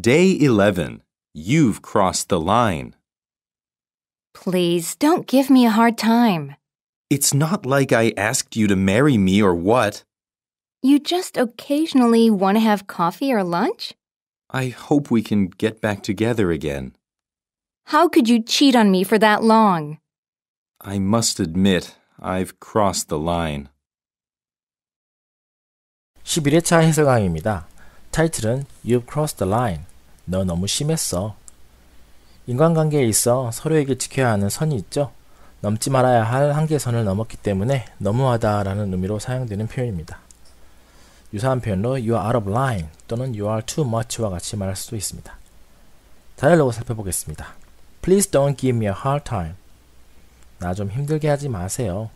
Day 11. You've crossed the line. Please don't give me a hard time. It's not like I asked you to marry me or what. You just occasionally want to have coffee or lunch? I hope we can get back together again. How could you cheat on me for that long? I must admit, I've crossed the line. 11회차 해설강입니다. 타이틀은 You've Crossed the Line, 너 너무 심했어. 인간관계에 있어 서로에게 지켜야 하는 선이 있죠. 넘지 말아야 할 한계선을 넘었기 때문에 너무하다라는 의미로 사용되는 표현입니다. 유사한 표현로 으 you are out of line 또는 you are too much와 같이 말할 수도 있습니다. 다이얼로그 살펴보겠습니다. Please don't give me a hard time. 나 좀 힘들게 하지 마세요.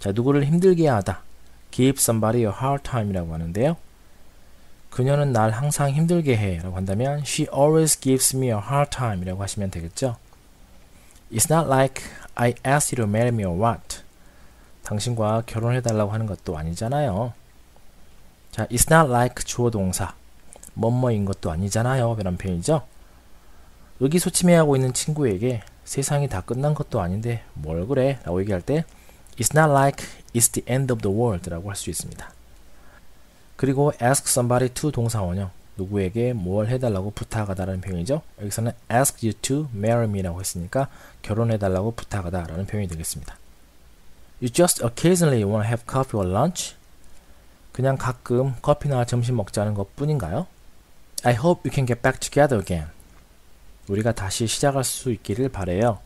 자, 누구를 힘들게 하다. Give somebody a hard time이라고 하는데요. 그녀는 날 항상 힘들게 해 라고 한다면 She always gives me a hard time 이라고 하시면 되겠죠. It's not like I asked you to marry me or what. 당신과 결혼해달라고 하는 것도 아니잖아요. 자, It's not like 주어 동사 뭐뭐인 것도 아니잖아요. 이런 표현이죠. 의기소침해하고 있는 친구에게 세상이 다 끝난 것도 아닌데 뭘 그래 라고 얘기할 때 It's not like it's the end of the world 라고 할 수 있습니다. 그리고 ask somebody to 동사원형. 누구에게 뭘 해달라고 부탁하다라는 표현이죠. 여기서는 ask you to marry me라고 했으니까 결혼해달라고 부탁하다라는 표현이 되겠습니다. You just occasionally want to have coffee or lunch? 그냥 가끔 커피나 점심 먹자는 것 뿐인가요? I hope you can get back together again. 우리가 다시 시작할 수 있기를 바래요.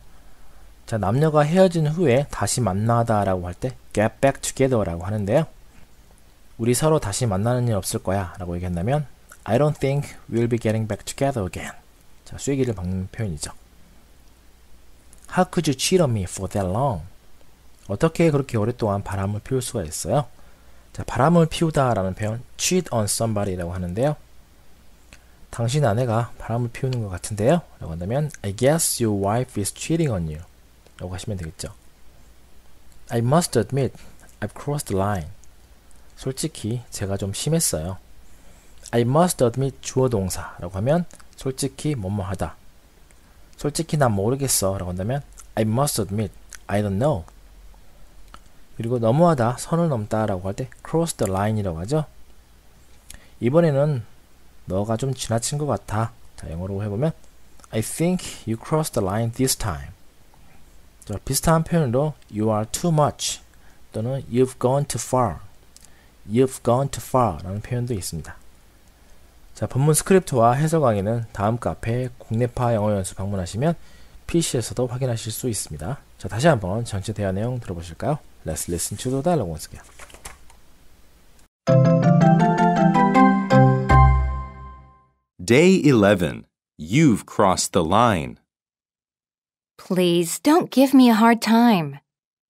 자, 남녀가 헤어진 후에 다시 만나다라고 할 때 get back together라고 하는데요. 우리 서로 다시 만나는 일 없을 거야 라고 얘기한다면 I don't think we'll be getting back together again. 자, 쐐기를 박는 표현이죠. How could you cheat on me for that long? 어떻게 그렇게 오랫동안 바람을 피울 수가 있어요? 자, 바람을 피우다라는 표현 cheat on somebody라고 하는데요. 당신 아내가 바람을 피우는 것 같은데요? 라고 한다면 I guess your wife is cheating on you 라고 하시면 되겠죠. I must admit I've crossed the line. 솔직히 제가 좀 심했어요. I must admit 주어 동사라고 하면 솔직히 뭐뭐하다. 솔직히 난 모르겠어라고 한다면 I must admit I don't know. 그리고 넘어하다 선을 넘다라고 할 때 cross the line이라고 하죠. 이번에는 너가 좀 지나친 것 같아. 자 영어로 해보면 I think you crossed the line this time. 자, 비슷한 표현으로 you are too much 또는 you've gone too far You've gone too far 라는 표현도 있습니다. 자, 본문 스크립트와 해설 강의는 다음 카페 국내파 영어 연수 방문하시면 PC에서도 확인하실 수 있습니다. 자, 다시 한번 전체 대화 내용 들어보실까요? Let's listen to the dialogue once again. Day 11. You've crossed the line. Please don't give me a hard time.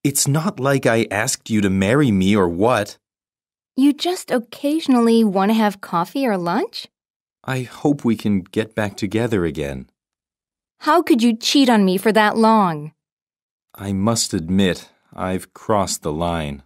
It's not like I asked you to marry me or what. You just occasionally want to have coffee or lunch? I hope we can get back together again. How could you cheat on me for that long? I must admit, I've crossed the line.